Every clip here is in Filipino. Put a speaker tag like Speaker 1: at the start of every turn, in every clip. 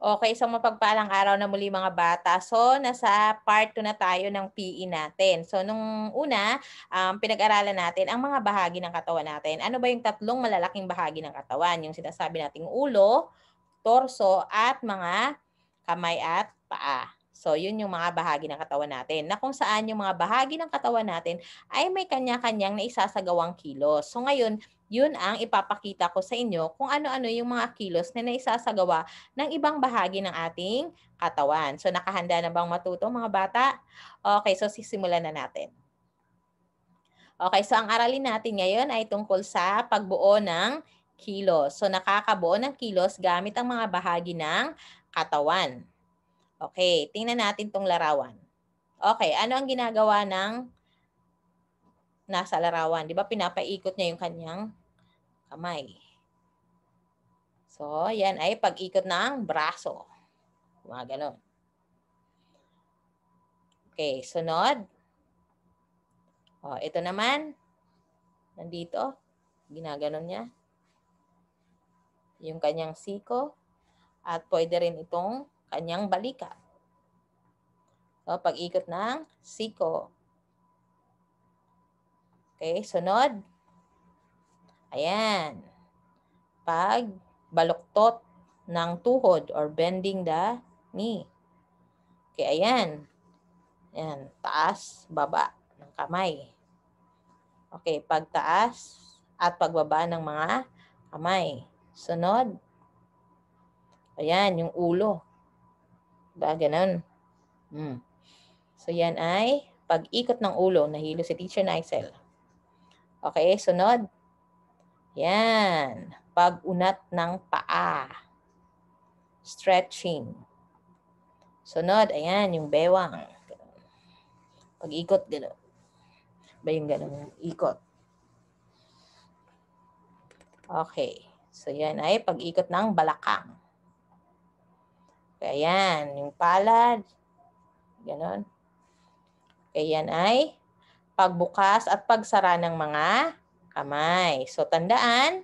Speaker 1: Okay, so mapagpalang araw na muli mga bata. So, nasa part 2 na tayo ng PE natin. So, nung una, um, pinag-aralan natin ang mga bahagi ng katawan natin. Ano ba yung tatlong malalaking bahagi ng katawan? Yung sinasabi nating ulo, torso, at mga kamay at paa. So, yun yung mga bahagi ng katawan natin. Na kung saan yung mga bahagi ng katawan natin ay may kanya-kanyang na isasagawang kilos. So, ngayon, yun ang ipapakita ko sa inyo kung ano-ano yung mga kilos na naisasagawa ng ibang bahagi ng ating katawan. So, nakahanda na bang matuto mga bata? Okay, so sisimulan na natin. Okay, so ang aralin natin ngayon ay tungkol sa pagbuo ng kilos. So, nakakabuo ng kilos gamit ang mga bahagi ng katawan. Okay, tingnan natin tong larawan. Okay, ano ang ginagawa ng nasa larawan? Di ba pinapaikot niya yung kanyang kamay. So, yan ay pag-ikot ng braso. Mga ganon. Okay, sunod. O, oh, ito naman. Nandito. Ginaganon niya. Yung kanyang siko. At pwede rin itong kanyang balika. O, pag-ikot ng siko. Okay, sunod. Ayan. Pag baluktot ng tuhod or bending the knee. Okay, ayan. Ayan, taas, baba ng kamay. Okay, pagtaas at pagbaba ng mga kamay. Sunod. Ayan, yung ulo. Ba, ganun. Hmm. So, yan ay pag-ikot ng ulo. Nahilo si Teacher Nicel. Okay, sunod. Yan. Pag-unat ng paa. Stretching. Sunod, ayan, yung bewang. Pag-ikot, gano'n. Ba yung gano'n? Ikot. Okay. So, yan ay pag-ikot ng balakang. Ayan, yung palad. Ganon. Ayan ay pagbukas at pagsara ng mga kamay. So tandaan,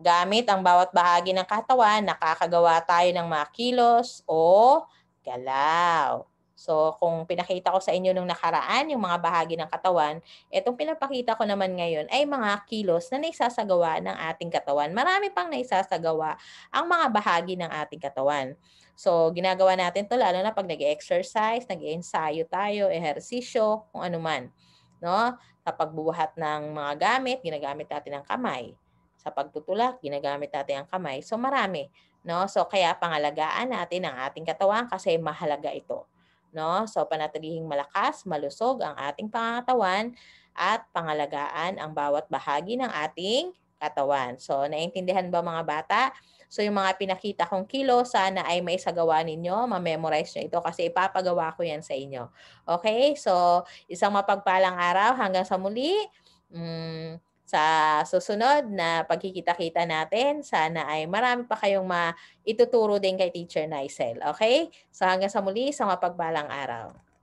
Speaker 1: gamit ang bawat bahagi ng katawan, nakakagawa tayo ng mga kilos o galaw. So, kung pinakita ko sa inyo nung nakaraan yung mga bahagi ng katawan, etong pinapakita ko naman ngayon ay mga kilos na naisasagawa ng ating katawan. Marami pang naisasagawa ang mga bahagi ng ating katawan. So, ginagawa natin to lalo na pag nag-exercise, nag-ensayo tayo, ehersisyo, kung ano man. No? Sa pagbubuhat ng mga gamit, ginagamit natin ang kamay. Sa pagtutulak, ginagamit natin ang kamay. So, marami. No? So, kaya pangalagaan natin ang ating katawan kasi mahalaga ito. No? So panatilihing malakas, malusog ang ating pangangatawan at pangalagaan ang bawat bahagi ng ating katawan. So naiintindihan ba mga bata? So yung mga pinakita kong kilo, sana ay may sagawa ninyo, ma-memorize nyo ito kasi ipapagawa ko yan sa inyo. Okay? So isang mapagpalang araw hanggang sa muli. Mm, sa susunod na pagkikita-kita natin. Sana ay marami pa kayong maituturo din kay Teacher Nicel. Okay? So hanggang sa muli, sa mapagbalang araw.